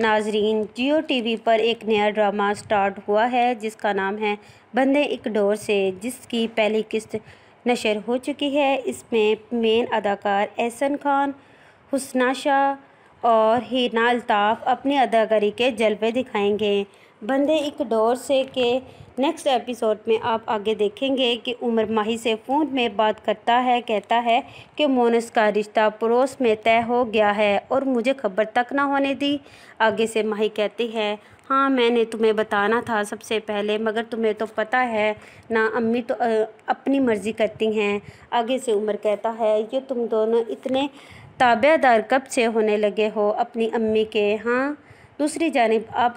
नाजरीन जियो टीवी पर एक नया ड्रामा स्टार्ट हुआ है जिसका नाम है बंदे एक डोर से जिसकी पहली किस्त नशर हो चुकी है इसमें मेन अदाकार एहसन खान हुसना शाह और हिना अल्ताफ़ अपनी अदाकारी के जलवे दिखाएंगे बंदे एक डोर से के नेक्स्ट एपिसोड में आप आगे देखेंगे कि उमर माही से फ़ोन में बात करता है कहता है कि मोनस का रिश्ता पड़ोस में तय हो गया है और मुझे खबर तक ना होने दी आगे से माही कहती है हाँ मैंने तुम्हें बताना था सबसे पहले मगर तुम्हें तो पता है ना अम्मी तो अपनी मर्ज़ी करती हैं आगे से उमर कहता है ये तुम दोनों इतने ताबेदार कब से होने लगे हो अपनी अम्मी के हाँ दूसरी जानब आप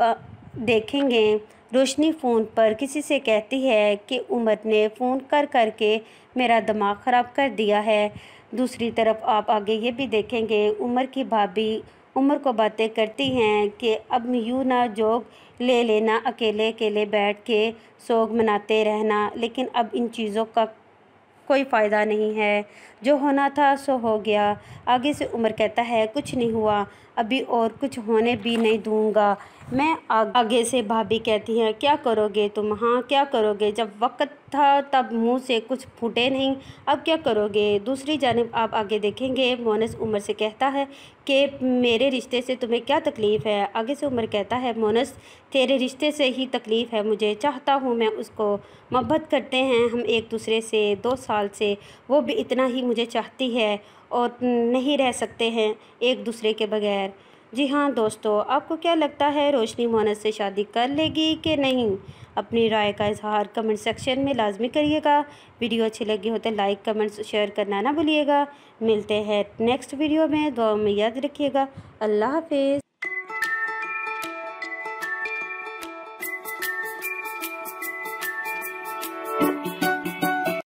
देखेंगे रोशनी फ़ोन पर किसी से कहती है कि उमर ने फ़ोन कर कर के मेरा दिमाग ख़राब कर दिया है दूसरी तरफ आप आगे ये भी देखेंगे उमर की भाभी उमर को बातें करती हैं कि अब यूँ ना जोग ले लेना अकेले अकेले बैठ के सोग मनाते रहना लेकिन अब इन चीज़ों का कोई फ़ायदा नहीं है जो होना था सो हो गया आगे से उमर कहता है कुछ नहीं हुआ अभी और कुछ होने भी नहीं दूँगा मैं आगे से भाभी कहती है क्या करोगे तुम हाँ क्या करोगे जब वक्त था तब मुंह से कुछ फूटे नहीं अब क्या करोगे दूसरी जानब आप आगे देखेंगे मोनस उमर से कहता है कि मेरे रिश्ते से तुम्हें क्या तकलीफ़ है आगे से उमर कहता है मोनस तेरे रिश्ते से ही तकलीफ़ है मुझे चाहता हूँ मैं उसको मोहब्बत करते हैं हम एक दूसरे से दो साल से वो भी इतना ही मुझे चाहती है और नहीं रह सकते हैं एक दूसरे के बगैर जी हाँ दोस्तों आपको क्या लगता है रोशनी मोहनत से शादी कर लेगी कि नहीं अपनी राय का इजहार कमेंट सेक्शन में लाजमी करिएगा वीडियो अच्छी लगी हो तो लाइक कमेंट्स शेयर करना ना भूलिएगा मिलते हैं नेक्स्ट वीडियो में दुआ में याद रखिएगा अल्लाह हाफिज़